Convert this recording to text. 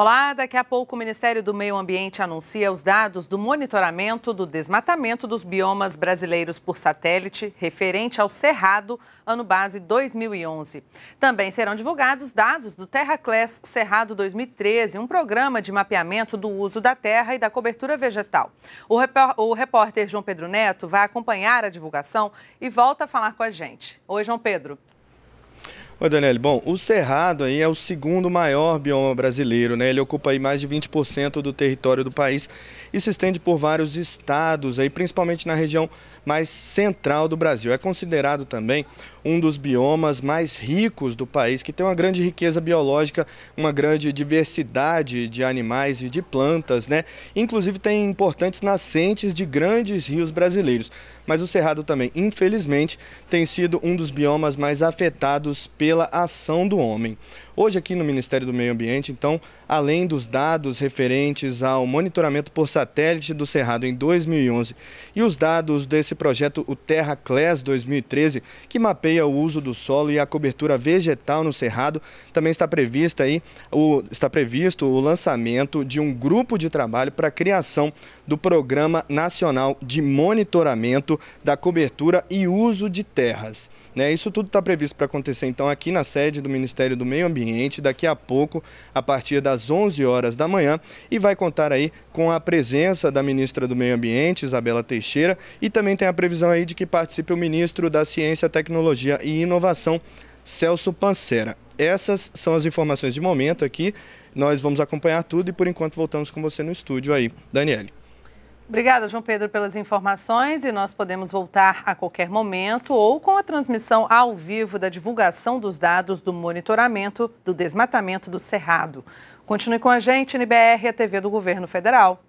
Olá, daqui a pouco o Ministério do Meio Ambiente anuncia os dados do monitoramento do desmatamento dos biomas brasileiros por satélite referente ao Cerrado, ano base 2011. Também serão divulgados dados do TerraClass Cerrado 2013, um programa de mapeamento do uso da terra e da cobertura vegetal. O, o repórter João Pedro Neto vai acompanhar a divulgação e volta a falar com a gente. Oi, João Pedro. Oi, Daniel. Bom, o Cerrado aí é o segundo maior bioma brasileiro, né? Ele ocupa aí mais de 20% do território do país e se estende por vários estados aí, principalmente na região mais central do Brasil. É considerado também um dos biomas mais ricos do país, que tem uma grande riqueza biológica, uma grande diversidade de animais e de plantas, né? Inclusive tem importantes nascentes de grandes rios brasileiros. Mas o Cerrado também, infelizmente, tem sido um dos biomas mais afetados pela ação do homem hoje aqui no Ministério do Meio Ambiente. Então, além dos dados referentes ao monitoramento por satélite do Cerrado em 2011 e os dados desse projeto, o Terra Class 2013, que mapeia o uso do solo e a cobertura vegetal no Cerrado, também está prevista aí o, está previsto o lançamento de um grupo de trabalho para a criação do Programa Nacional de Monitoramento da Cobertura e Uso de Terras. Né? Isso tudo está previsto para acontecer então aqui na sede do Ministério do Meio Ambiente Oriente daqui a pouco, a partir das 11 horas da manhã, e vai contar aí com a presença da ministra do Meio Ambiente, Isabela Teixeira, e também tem a previsão aí de que participe o ministro da Ciência, Tecnologia e Inovação, Celso Pancera. Essas são as informações de momento aqui. Nós vamos acompanhar tudo e por enquanto voltamos com você no estúdio aí, Daniele. Obrigada, João Pedro, pelas informações e nós podemos voltar a qualquer momento ou com a transmissão ao vivo da divulgação dos dados do monitoramento do desmatamento do Cerrado. Continue com a gente, NBR, a TV do Governo Federal.